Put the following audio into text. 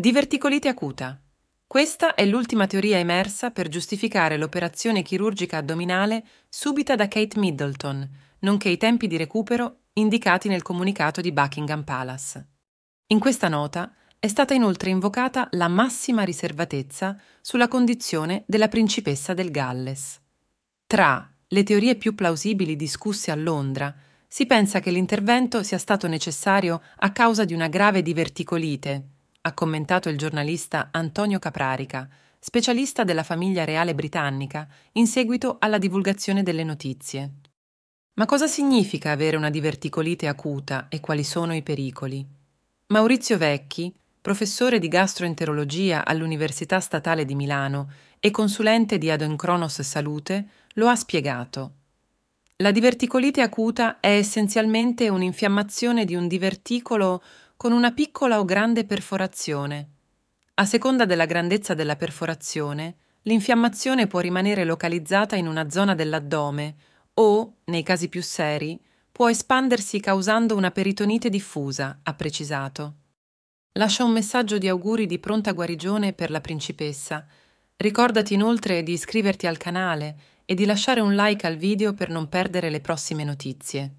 Diverticolite acuta. Questa è l'ultima teoria emersa per giustificare l'operazione chirurgica addominale subita da Kate Middleton, nonché i tempi di recupero indicati nel comunicato di Buckingham Palace. In questa nota è stata inoltre invocata la massima riservatezza sulla condizione della principessa del Galles. Tra le teorie più plausibili discusse a Londra, si pensa che l'intervento sia stato necessario a causa di una grave diverticolite, ha commentato il giornalista Antonio Caprarica, specialista della famiglia reale britannica, in seguito alla divulgazione delle notizie. Ma cosa significa avere una diverticolite acuta e quali sono i pericoli? Maurizio Vecchi, professore di gastroenterologia all'Università Statale di Milano e consulente di Adoncronos Salute, lo ha spiegato. La diverticolite acuta è essenzialmente un'infiammazione di un diverticolo con una piccola o grande perforazione. A seconda della grandezza della perforazione, l'infiammazione può rimanere localizzata in una zona dell'addome o, nei casi più seri, può espandersi causando una peritonite diffusa, ha precisato. Lascia un messaggio di auguri di pronta guarigione per la principessa. Ricordati inoltre di iscriverti al canale e di lasciare un like al video per non perdere le prossime notizie.